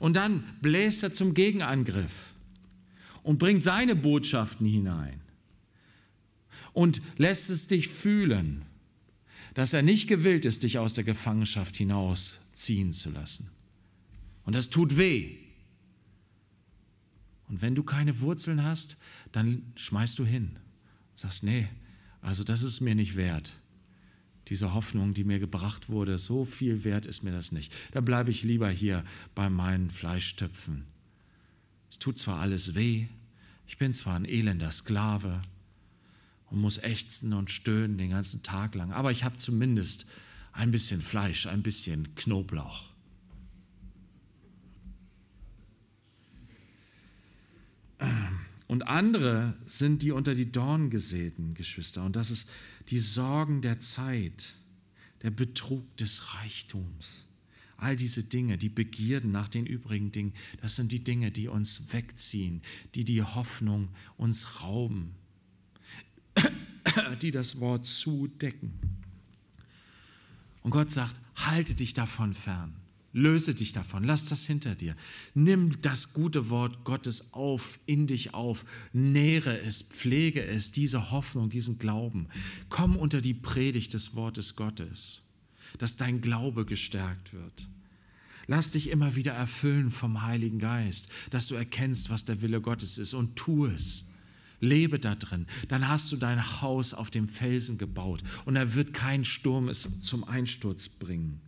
Und dann bläst er zum Gegenangriff und bringt seine Botschaften hinein und lässt es dich fühlen, dass er nicht gewillt ist, dich aus der Gefangenschaft hinausziehen zu lassen. Und das tut weh. Und wenn du keine Wurzeln hast, dann schmeißt du hin. Und Sagst, nee, also das ist mir nicht wert. Diese Hoffnung, die mir gebracht wurde, so viel wert ist mir das nicht. Dann bleibe ich lieber hier bei meinen Fleischtöpfen. Es tut zwar alles weh, ich bin zwar ein elender Sklave und muss ächzen und stöhnen den ganzen Tag lang, aber ich habe zumindest ein bisschen Fleisch, ein bisschen Knoblauch. Und andere sind die unter die Dorn gesäten, Geschwister. Und das ist die Sorgen der Zeit, der Betrug des Reichtums. All diese Dinge, die Begierden nach den übrigen Dingen, das sind die Dinge, die uns wegziehen, die die Hoffnung uns rauben, die das Wort zudecken. Und Gott sagt, halte dich davon fern. Löse dich davon, lass das hinter dir. Nimm das gute Wort Gottes auf, in dich auf, nähre es, pflege es, diese Hoffnung, diesen Glauben. Komm unter die Predigt des Wortes Gottes, dass dein Glaube gestärkt wird. Lass dich immer wieder erfüllen vom Heiligen Geist, dass du erkennst, was der Wille Gottes ist und tu es. Lebe da drin. Dann hast du dein Haus auf dem Felsen gebaut und da wird kein Sturm es zum Einsturz bringen.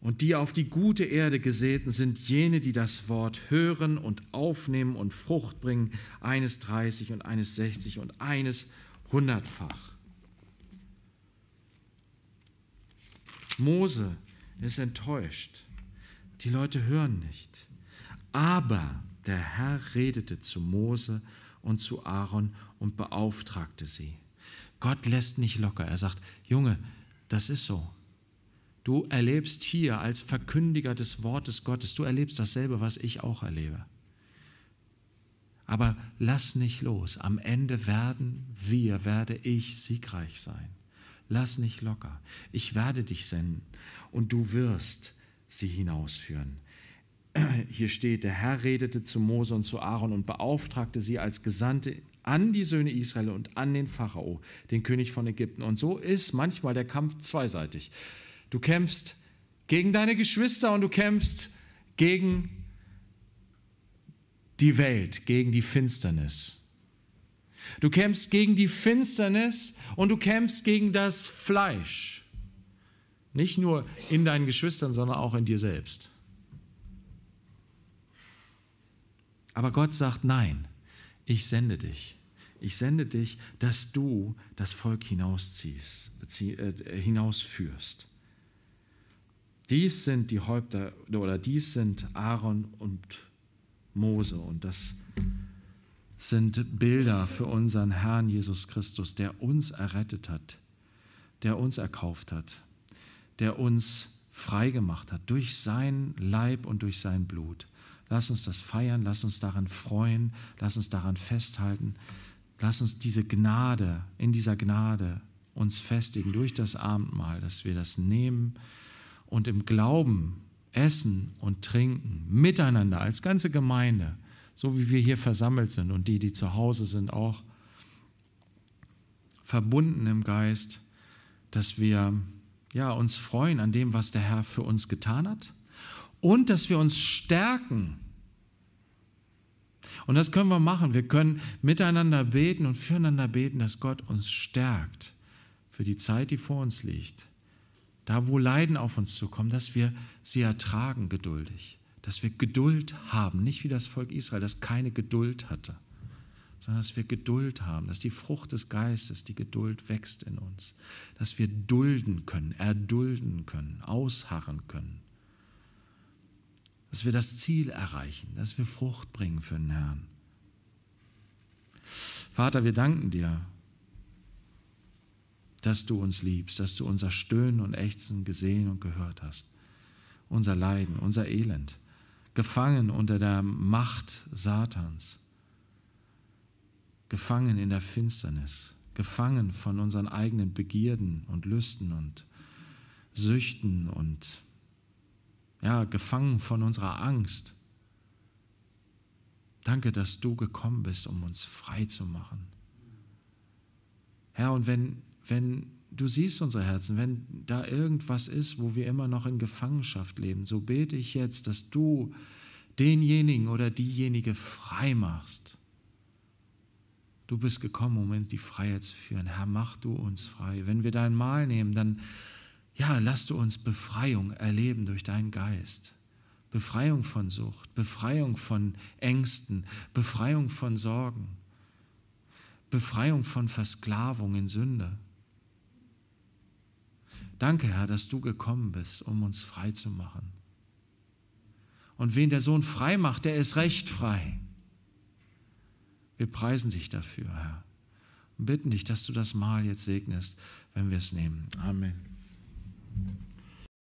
Und die auf die gute Erde gesäten sind jene, die das Wort hören und aufnehmen und Frucht bringen, eines 30 und eines 60 und eines hundertfach. Mose ist enttäuscht. Die Leute hören nicht. Aber der Herr redete zu Mose und zu Aaron und beauftragte sie. Gott lässt nicht locker. Er sagt, Junge, das ist so. Du erlebst hier als Verkündiger des Wortes Gottes, du erlebst dasselbe, was ich auch erlebe. Aber lass nicht los. Am Ende werden wir, werde ich siegreich sein. Lass nicht locker. Ich werde dich senden und du wirst sie hinausführen. Hier steht, der Herr redete zu Mose und zu Aaron und beauftragte sie als Gesandte an die Söhne Israel und an den Pharao, den König von Ägypten. Und so ist manchmal der Kampf zweiseitig. Du kämpfst gegen deine Geschwister und du kämpfst gegen die Welt, gegen die Finsternis. Du kämpfst gegen die Finsternis und du kämpfst gegen das Fleisch. Nicht nur in deinen Geschwistern, sondern auch in dir selbst. Aber Gott sagt, nein, ich sende dich. Ich sende dich, dass du das Volk hinausziehst, äh, hinausführst. Dies sind die Häupter oder dies sind Aaron und Mose und das sind Bilder für unseren Herrn Jesus Christus, der uns errettet hat, der uns erkauft hat, der uns freigemacht hat durch sein Leib und durch sein Blut. Lass uns das feiern, lass uns daran freuen, lass uns daran festhalten, lass uns diese Gnade, in dieser Gnade uns festigen durch das Abendmahl, dass wir das nehmen, und im Glauben essen und trinken, miteinander, als ganze Gemeinde, so wie wir hier versammelt sind und die, die zu Hause sind, auch verbunden im Geist, dass wir ja, uns freuen an dem, was der Herr für uns getan hat und dass wir uns stärken. Und das können wir machen. Wir können miteinander beten und füreinander beten, dass Gott uns stärkt für die Zeit, die vor uns liegt da wo Leiden auf uns zukommen, dass wir sie ertragen geduldig, dass wir Geduld haben, nicht wie das Volk Israel, das keine Geduld hatte, sondern dass wir Geduld haben, dass die Frucht des Geistes, die Geduld wächst in uns, dass wir dulden können, erdulden können, ausharren können, dass wir das Ziel erreichen, dass wir Frucht bringen für den Herrn. Vater, wir danken dir dass du uns liebst, dass du unser Stöhnen und Ächzen gesehen und gehört hast, unser Leiden, unser Elend, gefangen unter der Macht Satans, gefangen in der Finsternis, gefangen von unseren eigenen Begierden und Lüsten und Süchten und ja, gefangen von unserer Angst. Danke, dass du gekommen bist, um uns frei zu machen. Herr, und wenn wenn du siehst unsere Herzen, wenn da irgendwas ist, wo wir immer noch in Gefangenschaft leben, so bete ich jetzt, dass du denjenigen oder diejenige frei machst. Du bist gekommen, um in die Freiheit zu führen. Herr, mach du uns frei. Wenn wir dein Mahl nehmen, dann ja, lass du uns Befreiung erleben durch deinen Geist. Befreiung von Sucht, Befreiung von Ängsten, Befreiung von Sorgen, Befreiung von Versklavung in Sünde. Danke, Herr, dass du gekommen bist, um uns frei zu machen. Und wen der Sohn frei macht, der ist recht frei. Wir preisen dich dafür, Herr. Und bitten dich, dass du das Mal jetzt segnest, wenn wir es nehmen. Amen.